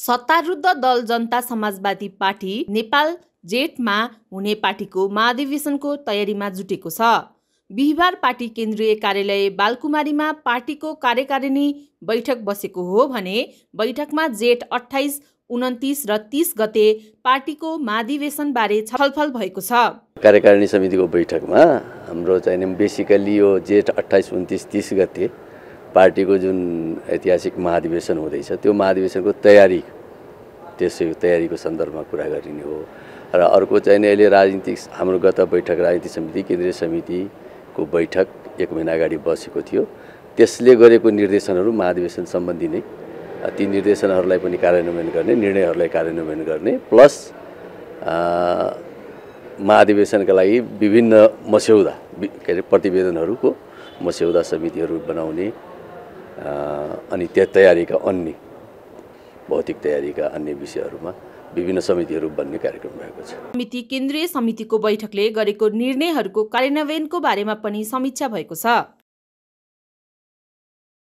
सत्तारूढ दल जनता समाजवादी पार्टी नेपाल जेठमा हुने पार्टीको महाधिवेशनको तयारीमा जुटेको छ बिहिबार पार्टी केन्द्रीय कार्यालय बालकुमारीमा पार्टीको कार्यकारिणी बैठक बसेको हो भने बैठकमा जेठ अठाइस उन्तिस र तिस गते पार्टीको महाधिवेशनबारे छलफल भएको छ कार्यकारिणी समितिको बैठकमा हाम्रो चाहिँ बेसिकली यो जेठ अठाइस उन्तिस तिस गते पार्टीको जुन ऐतिहासिक महाधिवेशन हुँदैछ त्यो महाधिवेशनको तयारी त्यसै तयारीको सन्दर्भमा कुरा गरिने हो र अर्को चाहिँ अहिले राजनीतिक हाम्रो गत बैठक राजनीति समिति केन्द्रीय समितिको बैठक एक महिना अगाडि बसेको थियो त्यसले गरेको निर्देशनहरू महाधिवेशन सम्बन्धी नै ती निर्देशनहरूलाई पनि कार्यान्वयन गर्ने निर्णयहरूलाई कार्यान्वयन गर्ने प्लस महाधिवेशनका लागि विभिन्न मस्यौदा के अरे प्रतिवेदनहरूको मस्यौदा समितिहरू बनाउने अनि त्यहाँ तयारीका अन्य भौतिक तयारीका अन्य विषयहरूमा विभिन्न समितिहरू बन्ने कार्यक्रम भएको छ समिति केन्द्रीय समितिको बैठकले गरेको निर्णयहरूको कार्यान्वयनको बारेमा पनि समीक्षा भएको छ